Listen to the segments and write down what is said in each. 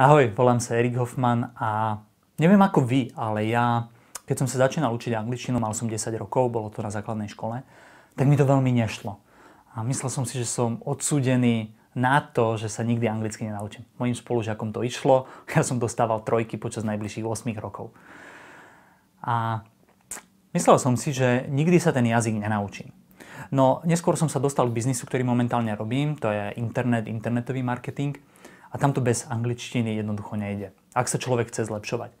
Ahoj, volám sa Erik Hoffman a neviem ako vy, ale ja, keď som sa začínal učiť angličtinu, mal som 10 rokov, bolo to na základnej škole, tak mi to veľmi nešlo. A myslel som si, že som odsúdený na to, že sa nikdy anglicky nenaučím. Mojim spolužiakom to išlo, ja som dostával trojky počas najbližších 8 rokov. A myslel som si, že nikdy sa ten jazyk nenaučím. No, neskôr som sa dostal k biznisu, ktorý momentálne robím, to je internet, internetový marketing – a tam to bez angličtiny jednoducho nejde, ak sa človek chce zlepšovať.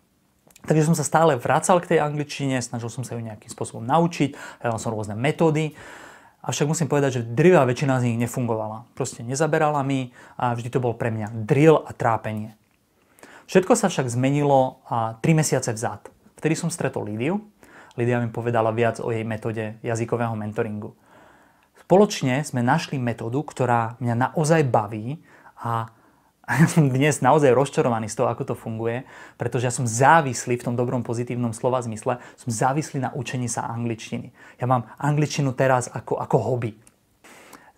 Takže som sa stále vracal k tej angličtine, snažil som sa ju nejakým spôsobom naučiť, hľadal som rôzne metódy. Avšak musím povedať, že drivá väčšina z nich nefungovala. Proste nezaberala mi a vždy to bol pre mňa drill a trápenie. Všetko sa však zmenilo a 3 mesiace vzad. Vtedy som stretol Lidiu. Lidia mi povedala viac o jej metóde jazykového mentoringu. Spoločne sme našli metódu, ktorá mňa naozaj baví a ja som dnes naozaj rozčarovaný z toho, ako to funguje, pretože ja som závislý v tom dobrom pozitívnom slova zmysle, som závislý na učení sa angličtiny. Ja mám angličtinu teraz ako, ako hobby.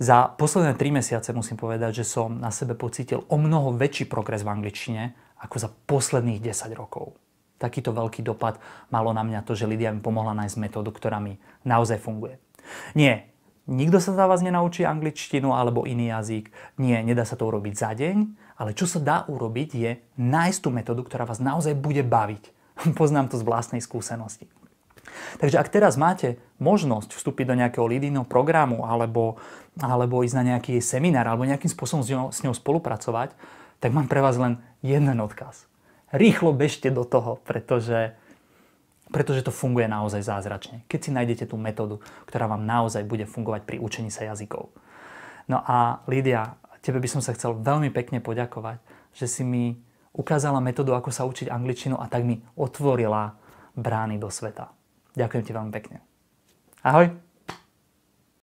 Za posledné 3 mesiace musím povedať, že som na sebe pocítil o mnoho väčší progres v angličtine ako za posledných 10 rokov. Takýto veľký dopad malo na mňa to, že Lidia mi pomohla nájsť metódu, ktorá mi naozaj funguje. Nie, Nikto sa za vás nenaučí angličtinu alebo iný jazyk. Nie, nedá sa to urobiť za deň, ale čo sa dá urobiť je nájsť tú metódu, ktorá vás naozaj bude baviť. Poznám to z vlastnej skúsenosti. Takže ak teraz máte možnosť vstúpiť do nejakého lídinného programu alebo, alebo ísť na nejaký seminár alebo nejakým spôsobom s ňou, s ňou spolupracovať, tak mám pre vás len jeden odkaz. Rýchlo bežte do toho, pretože pretože to funguje naozaj zázračne, keď si nájdete tú metódu, ktorá vám naozaj bude fungovať pri učení sa jazykov. No a Lídia, tebe by som sa chcel veľmi pekne poďakovať, že si mi ukázala metódu, ako sa učiť angličtinu a tak mi otvorila brány do sveta. Ďakujem ti veľmi pekne. Ahoj!